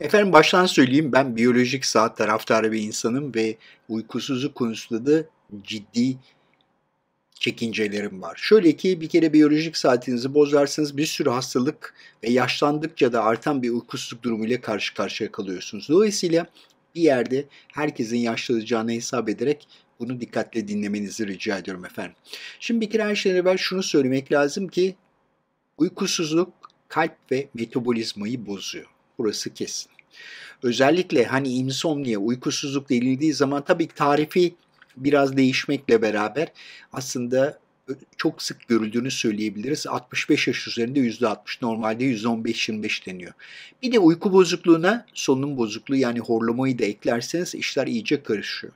Efendim baştan söyleyeyim ben biyolojik saat taraftarı bir insanım ve uykusuzluk konusunda da ciddi çekincelerim var. Şöyle ki bir kere biyolojik saatinizi bozarsınız bir sürü hastalık ve yaşlandıkça da artan bir uykusuzluk durumuyla karşı karşıya kalıyorsunuz. Dolayısıyla bir yerde herkesin yaşlanacağını hesap ederek bunu dikkatle dinlemenizi rica ediyorum efendim. Şimdi bir kere her şeyden evvel şunu söylemek lazım ki uykusuzluk kalp ve metabolizmayı bozuyor. Burası kesin. Özellikle hani insomnia, uykusuzluk denildiği zaman tabii tarifi biraz değişmekle beraber aslında e, çok sık görüldüğünü söyleyebiliriz. 65 yaş üzerinde %60, normalde %15-25 deniyor. Bir de uyku bozukluğuna solunum bozukluğu yani horlamayı da eklerseniz işler iyice karışıyor.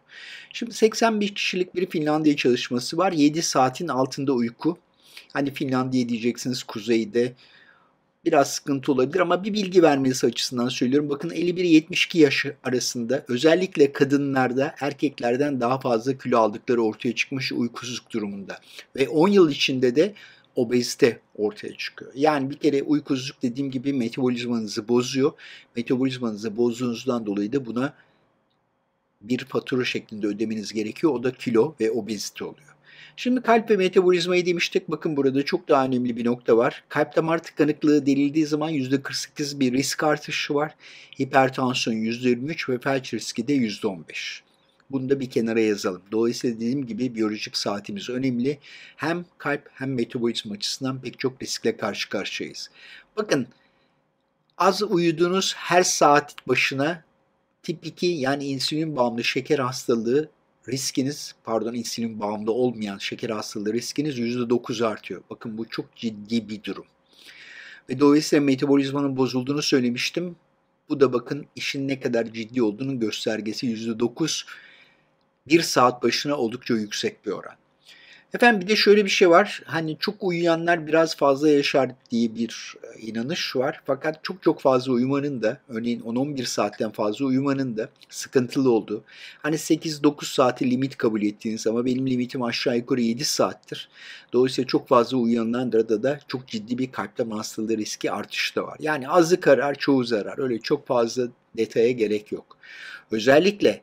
Şimdi 81 kişilik bir Finlandiya çalışması var. 7 saatin altında uyku. Hani Finlandiya diyeceksiniz kuzeyde biraz sıkıntı olabilir ama bir bilgi vermesi açısından söylüyorum. Bakın 51-72 yaş arasında özellikle kadınlarda erkeklerden daha fazla kilo aldıkları ortaya çıkmış uykusuzluk durumunda. Ve 10 yıl içinde de obezite ortaya çıkıyor. Yani bir kere uykusuzluk dediğim gibi metabolizmanızı bozuyor. Metabolizmanızı bozduğunuzdan dolayı da buna bir fatura şeklinde ödemeniz gerekiyor. O da kilo ve obezite oluyor. Şimdi kalp ve metabolizmayı demiştik. Bakın burada çok daha önemli bir nokta var. Kalp damar tıkanıklığı delildiği zaman %48 bir risk artışı var. Hipertansiyon %23 ve felç riski de %15. Bunu da bir kenara yazalım. Dolayısıyla dediğim gibi biyolojik saatimiz önemli. Hem kalp hem metabolizm açısından pek çok riskle karşı karşıyayız. Bakın az uyudunuz her saat başına tip 2 yani insülin bağımlı şeker hastalığı riskiniz pardon insülin bağımlı olmayan şeker hastalığı riskiniz %9 artıyor. Bakın bu çok ciddi bir durum. Ve dolayısıyla metabolizmanın bozulduğunu söylemiştim. Bu da bakın işin ne kadar ciddi olduğunun göstergesi %9 bir saat başına oldukça yüksek bir oran. Efendim bir de şöyle bir şey var. Hani çok uyuyanlar biraz fazla yaşar diye bir e, inanış var. Fakat çok çok fazla uyumanın da örneğin 10-11 saatten fazla uyumanın da sıkıntılı olduğu. Hani 8-9 saati limit kabul ettiğiniz ama benim limitim aşağı yukarı 7 saattir. Dolayısıyla çok fazla uyuyanlarda da, da çok ciddi bir kalp kalplem riski artışı da var. Yani azı karar çoğu zarar. Öyle çok fazla detaya gerek yok. Özellikle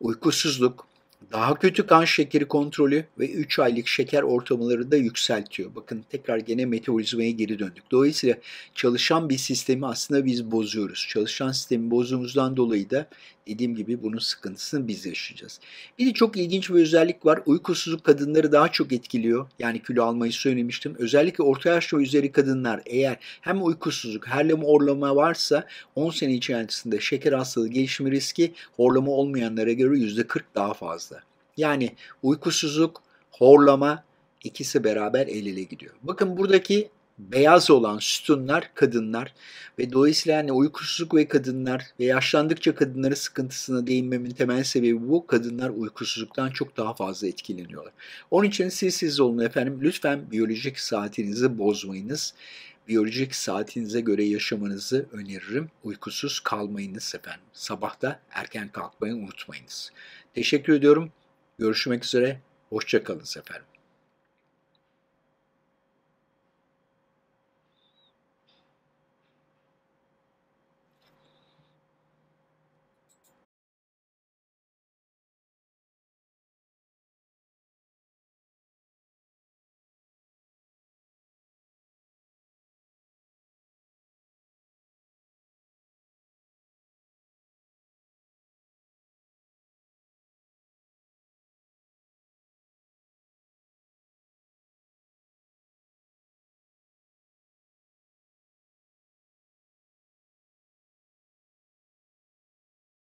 uykusuzluk, daha kötü kan şekeri kontrolü ve 3 aylık şeker ortamları da yükseltiyor. Bakın tekrar gene metabolizmaya geri döndük. Dolayısıyla çalışan bir sistemi aslında biz bozuyoruz. Çalışan sistemi bozduğumuzdan dolayı da dediğim gibi bunun sıkıntısını biz yaşayacağız. Bir de çok ilginç bir özellik var. Uykusuzluk kadınları daha çok etkiliyor. Yani kilo almayı söylemiştim. Özellikle orta yaşlı üzeri kadınlar eğer hem uykusuzluk hem horlama varsa 10 sene içerisinde şeker hastalığı gelişme riski horlama olmayanlara göre %40 daha fazla. Yani uykusuzluk, horlama ikisi beraber el ele gidiyor. Bakın buradaki beyaz olan sütunlar kadınlar ve dolayısıyla yani uykusuzluk ve kadınlar ve yaşlandıkça kadınları sıkıntısına değinmemin temel sebebi bu. Kadınlar uykusuzluktan çok daha fazla etkileniyorlar. Onun için siz siz olun efendim. Lütfen biyolojik saatinizi bozmayınız. Biyolojik saatinize göre yaşamanızı öneririm. Uykusuz kalmayınız efendim. sabahta erken kalkmayı unutmayınız. Teşekkür ediyorum. Görüşmek üzere, hoşçakalın efendim.